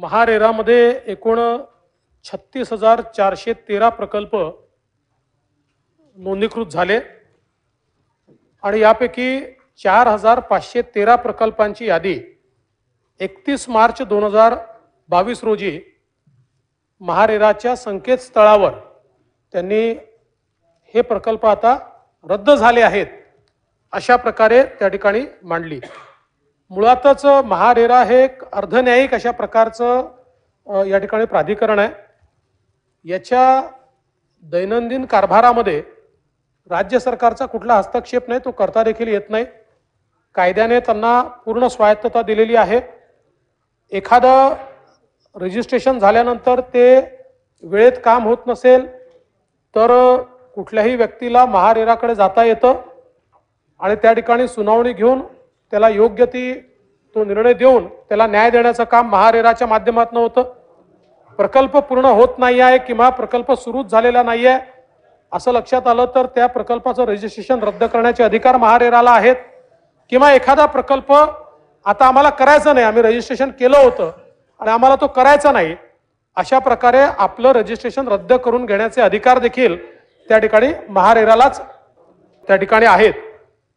महारेरामध्ये एकूण छत्तीस हजार चारशे तेरा प्रकल्प नोंदणीकृत झाले आणि यापैकी चार हजार पाचशे तेरा प्रकल्पांची यादी एकतीस मार्च दोन हजार बावीस रोजी महारेराच्या संकेतस्थळावर त्यांनी हे प्रकल्प आता रद्द झाले आहेत अशा प्रकारे त्या ठिकाणी मांडली मुळातच महारेरा हे एक अर्धन्यायिक अशा प्रकारचं या ठिकाणी प्राधिकरण आहे याच्या दैनंदिन कारभारामध्ये राज्य सरकारचा कुठला हस्तक्षेप नाही तो करता देखील येत नाही कायद्याने त्यांना पूर्ण स्वायत्तता दिलेली आहे एखादं रजिस्ट्रेशन झाल्यानंतर ते वेळेत काम होत नसेल तर कुठल्याही व्यक्तीला महारेराकडे जाता येतं आणि त्या ठिकाणी सुनावणी घेऊन त्याला योग्य ती तो निर्णय देऊन त्याला न्याय देण्याचं काम महारेराच्या माध्यमातून होतं प्रकल्प पूर्ण होत नाही आहे किंवा प्रकल्प सुरूच झालेला नाही आहे असं लक्षात आलं तर त्या प्रकल्पाचं रजिस्ट्रेशन रद्द करण्याचे अधिकार महारेराला आहेत किंवा एखादा प्रकल्प आता आम्हाला करायचा नाही आम्ही रजिस्ट्रेशन केलं होतं आणि आम्हाला तो करायचा नाही अशा प्रकारे आपलं रजिस्ट्रेशन रद्द करून घेण्याचे अधिकार देखील त्या ठिकाणी महारेरालाच त्या ठिकाणी आहेत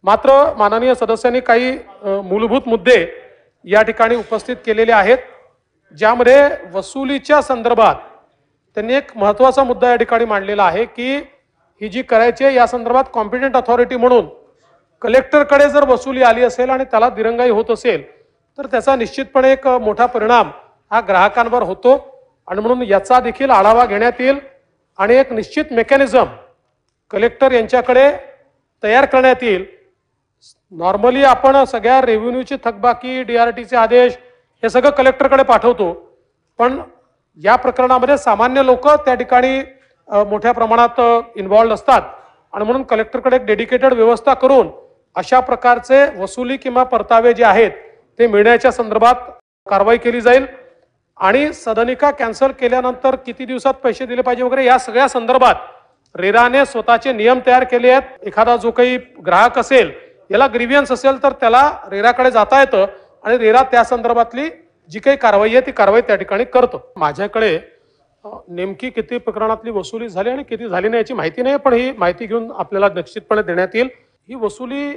मात्र माननीय सदस्यांनी काही मूलभूत मुद्दे या ठिकाणी उपस्थित केलेले आहेत ज्यामध्ये वसुलीच्या संदर्भात त्यांनी एक महत्त्वाचा मुद्दा या ठिकाणी मांडलेला आहे की ही जी करायची आहे या संदर्भात कॉम्पिटंट अथॉरिटी म्हणून कलेक्टरकडे जर वसुली आली असेल आणि त्याला दिरंगाई होत असेल तर त्याचा निश्चितपणे एक मोठा परिणाम हा ग्राहकांवर होतो आणि म्हणून याचा देखील आढावा घेण्यात येईल आणि एक निश्चित मेकॅनिझम कलेक्टर यांच्याकडे तयार करण्यात येईल नॉर्मली आपण सगळ्या रेव्हेन्यूची थकबाकी डीआरटीचे आदेश हे सगळं कलेक्टरकडे पाठवतो पण या प्रकरणामध्ये सामान्य लोक त्या ठिकाणी मोठ्या प्रमाणात इन्वॉल्ड असतात आणि म्हणून कलेक्टरकडे एक डेडिकेटेड व्यवस्था करून अशा प्रकारचे वसुली किंवा परतावे जे आहेत ते मिळण्याच्या संदर्भात कारवाई केली जाईल आणि सदनिका कॅन्सल केल्यानंतर किती दिवसात पैसे दिले पाहिजे वगैरे या सगळ्या संदर्भात रेराने स्वतःचे नियम तयार केले आहेत एखादा जो काही ग्राहक असेल याला ग्रीव्हियन्स असेल तर त्याला रेराकडे जाता येतं आणि रेरा त्या संदर्भातली जी काही कारवाई आहे ती कारवाई त्या ठिकाणी करतो माझ्याकडे नेमकी किती प्रकरणातली वसुली झाली आणि किती झाली नाही याची माहिती नाही पण ही माहिती घेऊन आपल्याला निश्चितपणे देण्यात येईल ही वसुली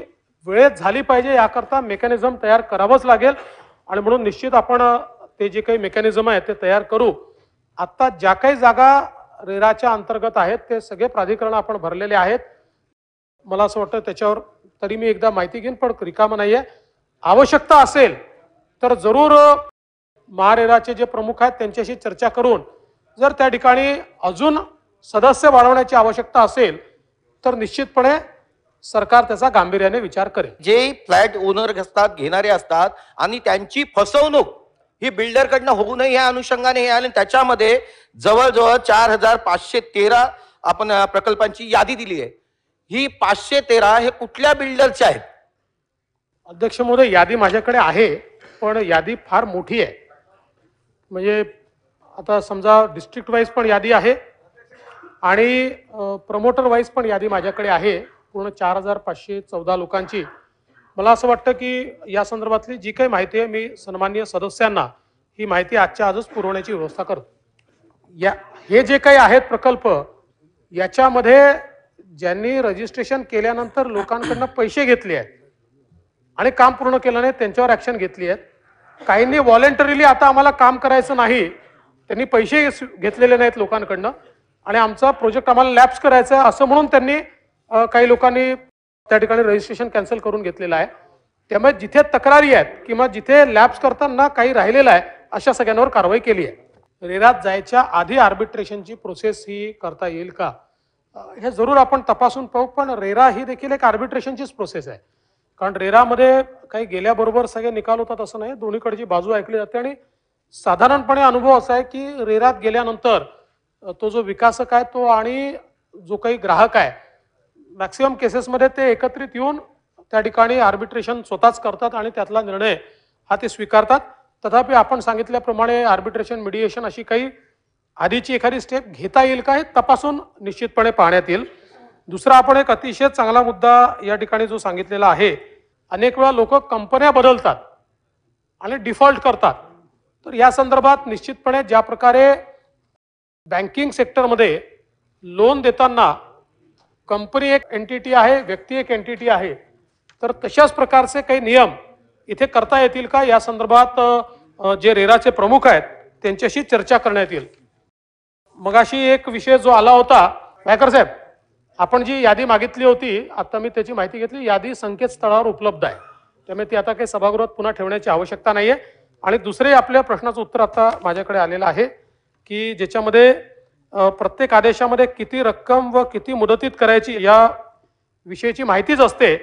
वेळेत झाली पाहिजे याकरता मेकॅनिझम तयार करावंच लागेल आणि म्हणून निश्चित आपण ते जे काही मेकॅनिझम आहे ते तयार करू आत्ता ज्या काही जागा रेराच्या अंतर्गत आहेत ते सगळे प्राधिकरण आपण भरलेले आहेत मला असं वाटतं त्याच्यावर तरी मी एकदा माहिती घेईन पण रिकामा नाही आहे आवश्यकता असेल तर जरूर महारेराचे जे प्रमुख आहेत त्यांच्याशी चर्चा करून जर त्या ठिकाणी अजून सदस्य वाढवण्याची आवश्यकता असेल तर निश्चितपणे सरकार त्याचा गांभीर्याने विचार करेल जे फ्लॅट ओनर असतात घेणारे असतात आणि त्यांची फसवणूक ही बिल्डरकडनं होऊ नये या अनुषंगाने हे आणि त्याच्यामध्ये जवळजवळ चार हजार पाचशे तेरा आपण प्रकल्पांची यादी दिली आहे ही पाचशे तेरा हे कुठल्या बिल्डरचे आहेत अध्यक्ष महोदय यादी माझ्याकडे आहे पण यादी फार मोठी आहे म्हणजे आता समजा डिस्ट्रिक्ट वाईज पण यादी आहे आणि प्रमोटर वाईज पण यादी माझ्याकडे आहे पूर्ण चार हजार पाचशे चौदा लोकांची मला असं वाटतं की या संदर्भातली जी काही माहिती आहे मी सन्मान्य सदस्यांना ही माहिती आजच्या आजच पुरवण्याची व्यवस्था करतो या हे जे काही आहेत प्रकल्प याच्यामध्ये ज्यांनी रजिस्ट्रेशन केल्यानंतर लोकांकडनं पैसे घेतले आहेत आणि काम पूर्ण केलं नाही त्यांच्यावर ऍक्शन घेतली आहेत काहींनी व्हॉलेंटरीली आता आम्हाला काम करायचं नाही त्यांनी पैसे घेतलेले नाहीत लोकांकडनं आणि आमचा प्रोजेक्ट आम्हाला लॅप्स करायचा आहे असं म्हणून त्यांनी काही लोकांनी त्या ठिकाणी रजिस्ट्रेशन कॅन्सल करून घेतलेलं आहे त्यामुळे जिथे तक्रारी आहेत किंवा जिथे लॅप्स करताना काही राहिलेलं आहे अशा सगळ्यांवर कारवाई केली आहे रेरात जायच्या आधी आर्बिट्रेशनची प्रोसेस ही करता येईल का हे जरूर आपण तपासून पाहू पण रेरा ही देखील एक आर्बिट्रेशनचीच प्रोसेस आहे कारण रेरामध्ये काही गेल्याबरोबर सगळे निकाल होतात असं नाही दोन्हीकडची बाजू ऐकली जाते आणि साधारणपणे अनुभव असा आहे की रेरात गेल्यानंतर तो जो विकासक आहे तो आणि जो काही ग्राहक आहे मॅक्सिमम केसेसमध्ये ते एकत्रित येऊन त्या ठिकाणी आर्बिट्रेशन स्वतःच करतात आणि त्यातला निर्णय हा ते स्वीकारतात तथापि आपण सांगितल्याप्रमाणे आर्बिट्रेशन मिडिएशन अशी काही आधीची एखादी स्टेप घेता येईल का हे तपासून निश्चितपणे पाहण्यात येईल दुसरा आपण एक अतिशय चांगला मुद्दा या ठिकाणी जो सांगितलेला आहे अनेक वेळा लोक कंपन्या बदलतात आणि डिफॉल्ट करतात तर या संदर्भात निश्चितपणे ज्या प्रकारे बँकिंग सेक्टरमध्ये लोन देताना कंपनी एक एंटिटी आहे व्यक्ती एक एंटिटी आहे तर तशाच प्रकारचे काही नियम इथे करता येतील का या संदर्भात जे रेराचे प्रमुख आहेत त्यांच्याशी चर्चा करण्यात येईल मगाशी एक विषय जो आला होता वायकर साहेब आपण जी यादी मागितली होती आता मी त्याची माहिती घेतली यादी संकेतस्थळावर उपलब्ध आहे त्यामुळे ती आता काही सभागृहात पुन्हा ठेवण्याची आवश्यकता नाही आहे आणि दुसरे आपल्या प्रश्नाचं उत्तर आता माझ्याकडे आलेलं आहे की ज्याच्यामध्ये प्रत्येक आदेशामध्ये किती रक्कम व किती मुदतीत करायची या विषयीची माहितीच असते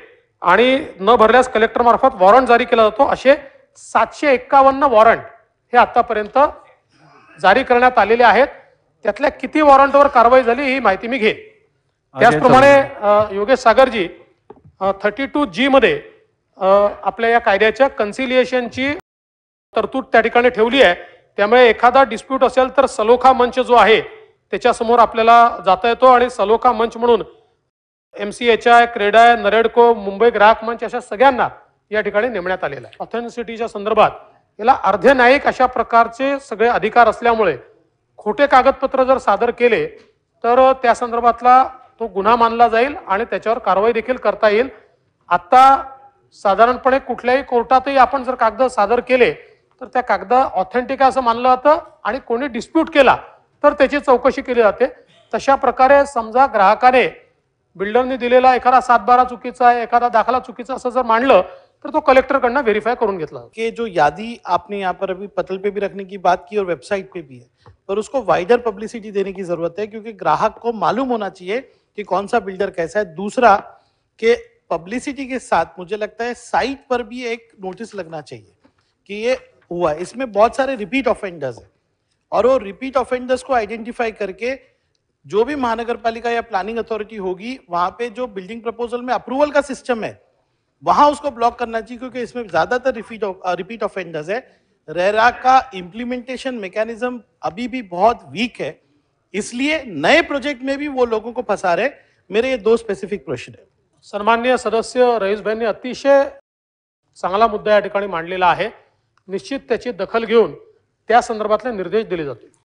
आणि न भरल्यास कलेक्टरमार्फत वॉरंट जारी केला जातो असे सातशे एक्कावन्न वॉरंट हे आतापर्यंत जारी करण्यात आलेले आहेत त्यातल्या किती वॉरंटवर कारवाई झाली ही माहिती मी घेईन त्याचप्रमाणे योगेश सागरजी थर्टी टू जी मध्ये आपल्या या कायद्याच्या कन्सिलिएशनची तरतूद त्या ठिकाणी ठेवली आहे त्यामुळे एखादा डिस्प्यूट असेल तर सलोखा मंच जो आहे त्याच्यासमोर आपल्याला जाता येतो आणि सलोखा मंच म्हणून M C H I CREDAI NAREDCO Mumbai ग्राहक मंच अशा सगळ्यांना या ठिकाणी नेमण्यात आलेला आहे ऑथेन्सिटीच्या संदर्भात याला अर्धे न्यायिक अशा प्रकारचे सगळे अधिकार असल्यामुळे खोटे कागदपत्र जर सादर केले तर त्या संदर्भातला तो गुन्हा मानला जाईल आणि त्याच्यावर कारवाई देखील करता येईल आत्ता साधारणपणे कुठल्याही कोर्टातही आपण जर कागद सादर केले तर त्या कागद ऑथेंटिक असं मानलं जातं आणि कोणी डिस्प्यूट केला तर त्याची चौकशी केली जाते तशा प्रकारे समजा ग्राहकाने बिल्डरने दिलेला एखादा बारा चुकीचा आहे एखादा दाखला चुकीचा असं जर मांडलं तर तो कलेक्टरकडनं व्हेरीफाय करून घेतला की जो यादी आपने यहाँ पर अभी पतल पे भी रखने की बात की और वेबसाइट पे भी है पर उसको वाइडर पब्लिसिटी देने की ज़रूरत है क्योंकि ग्राहक को मालूम होना चाहिए कि कौन सा बिल्डर कैसा है दूसरा के पब्लिसिटी के साथ मुझे लगता है साइट पर भी एक नोटिस लगना चाहिए कि ये हुआ है इसमें बहुत सारे रिपीट ऑफेंडर्स हैं और वो रिपीट ऑफेंडर्स को आइडेंटिफाई करके जो भी महानगर पालिका या प्लानिंग अथॉरिटी होगी वहां पे जो बिल्डिंग प्रपोजल में अप्रूवल का सिस्टम है वहां उसको ब्लॉक करना चाहिए क्योंकि इसमें ज्यादातर रिपीट रिपीट ऑफेंडर्स है रेरा का इम्प्लीमेंटेशन मैकेनिज्म अभी भी बहुत वीक है इसलिए नए प्रोजेक्ट में भी वो लोगों को फंसा रहे मेरे ये दो स्पेसिफिक प्रश्न है सन्मान्य सदस्य रईस ने अतिशय चांगला मुद्दा ये ठिकाणी मांडलेला निश्चित दखल घेन त्या संदर्भातले निर्देश दिले जातील